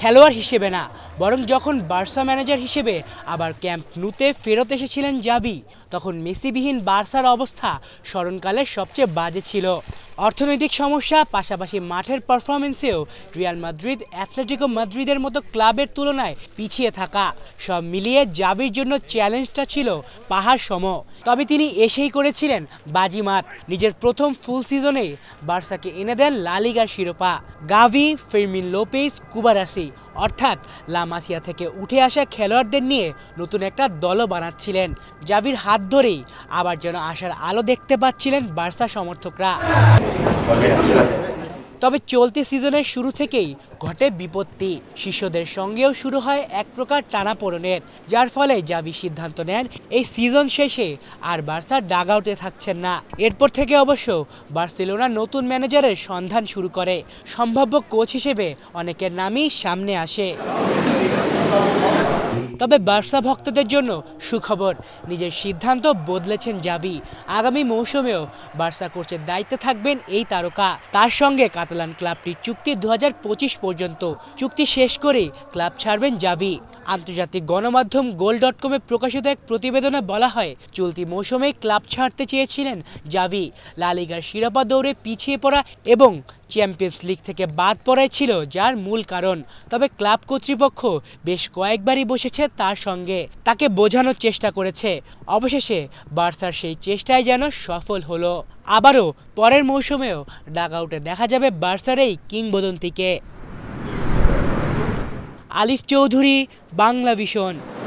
খেলোয়াড় হিসেবে না বরং যখন বার্সা ম্যানেজার হিসেবে আবার ক্যাম্প নুতে ফেরত এসেছিলেন জাবি তখন মেসিবিহীন বার্সার অবস্থা স্মরণকালের সবচেয়ে বাজে ছিল অর্থনৈতিক সমস্যা পাশাপাশি মাঠের পারফরমেন্সেও রিয়াল মাদ্রিদ অ্যাথলেটিকো মাদ্রিদের মতো ক্লাবের তুলনায় পিছিয়ে থাকা সব মিলিয়ে জাবির জন্য চ্যালেঞ্জটা ছিল পাহাড় সম তবে তিনি এসেই করেছিলেন বাজিমাত নিজের প্রথম ফুল সিজনে বার্সাকে এনে দেন লালিগার শিরোপা গাভি ফেরমিন লোপেস কুবারাসি অর্থাৎ লামাসিয়া থেকে উঠে আসা খেলোয়াড়দের নিয়ে নতুন একটা দলও বানাচ্ছিলেন জাবির হাত ধরেই আবার যেন আসার আলো দেখতে পাচ্ছিলেন বার্সা সমর্থকরা তবে চলতি সিজনের শুরু থেকেই ঘটে বিপত্তি শিষ্যদের সঙ্গেও শুরু হয় এক প্রকার টানাপোড়নের যার ফলে জাবি সিদ্ধান্ত নেন এই সিজন শেষে আর বার্সা ডাগ আউটে থাকছেন না এরপর থেকে অবশ্য বার্সেলোনা নতুন ম্যানেজারের সন্ধান শুরু করে সম্ভাব্য কোচ হিসেবে অনেকের নামই সামনে আসে তবে বার্সা ভক্তদের জন্য সুখবর নিজের সিদ্ধান্ত বদলেছেন জাবি আগামী মৌসুমেও বার্সা কোচের দায়িত্বে থাকবেন এই তারকা তার সঙ্গে কাতালান ক্লাবটির চুক্তি দু পর্যন্ত চুক্তি শেষ করে ক্লাব ছাড়বেন জাবি আন্তর্জাতিক গণমাধ্যম গোল ডট কমে প্রকাশিত এক প্রতিবেদনে বলা হয় চলতি মৌসুমে ক্লাব ছাড়তে চেয়েছিলেন জাবি লালিগার শিরোপা দৌড়ে পিছিয়ে পড়া এবং চ্যাম্পিয়ন্স লিগ থেকে বাদ ছিল যার মূল কারণ তবে ক্লাব কর্তৃপক্ষ বেশ কয়েকবারই বসেছে তার সঙ্গে তাকে বোঝানোর চেষ্টা করেছে অবশেষে বার্সার সেই চেষ্টায় যেন সফল হলো আবারও পরের মৌসুমেও ডাক আউটে দেখা যাবে বার্সার এই কিংবদন্তিকে আলিফ চৌধুরী বাংলা ভিশন